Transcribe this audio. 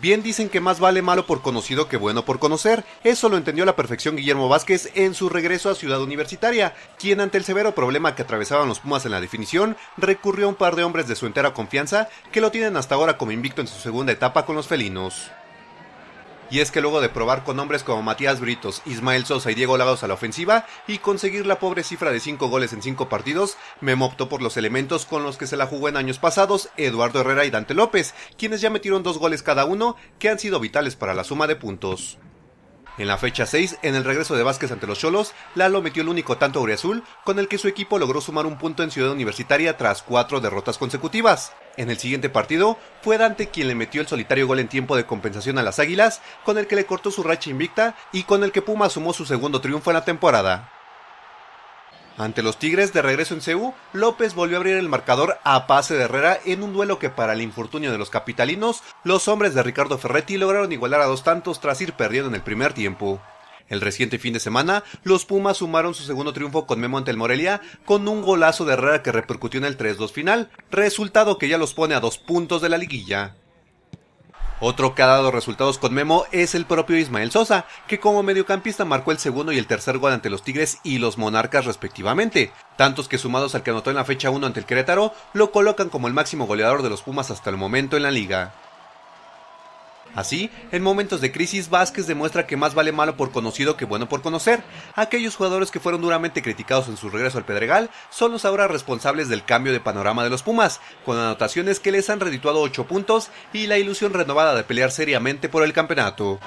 Bien dicen que más vale malo por conocido que bueno por conocer, eso lo entendió la perfección Guillermo Vázquez en su regreso a Ciudad Universitaria, quien ante el severo problema que atravesaban los Pumas en la definición, recurrió a un par de hombres de su entera confianza que lo tienen hasta ahora como invicto en su segunda etapa con los felinos. Y es que luego de probar con hombres como Matías Britos, Ismael Sosa y Diego Lagos a la ofensiva y conseguir la pobre cifra de 5 goles en 5 partidos, Memo optó por los elementos con los que se la jugó en años pasados Eduardo Herrera y Dante López, quienes ya metieron dos goles cada uno que han sido vitales para la suma de puntos. En la fecha 6, en el regreso de Vázquez ante los Cholos, Lalo metió el único tanto aureazul con el que su equipo logró sumar un punto en Ciudad Universitaria tras cuatro derrotas consecutivas. En el siguiente partido fue Dante quien le metió el solitario gol en tiempo de compensación a las Águilas, con el que le cortó su racha invicta y con el que Puma sumó su segundo triunfo en la temporada. Ante los Tigres de regreso en CEU, López volvió a abrir el marcador a pase de Herrera en un duelo que para el infortunio de los capitalinos, los hombres de Ricardo Ferretti lograron igualar a dos tantos tras ir perdiendo en el primer tiempo. El reciente fin de semana, los Pumas sumaron su segundo triunfo con Memo ante el Morelia con un golazo de Herrera que repercutió en el 3-2 final, resultado que ya los pone a dos puntos de la liguilla. Otro que ha dado resultados con Memo es el propio Ismael Sosa, que como mediocampista marcó el segundo y el tercer gol ante los Tigres y los Monarcas respectivamente, tantos que sumados al que anotó en la fecha 1 ante el Querétaro lo colocan como el máximo goleador de los Pumas hasta el momento en la liga. Así, en momentos de crisis, Vázquez demuestra que más vale malo por conocido que bueno por conocer. Aquellos jugadores que fueron duramente criticados en su regreso al Pedregal son los ahora responsables del cambio de panorama de los Pumas, con anotaciones que les han redituado 8 puntos y la ilusión renovada de pelear seriamente por el campeonato.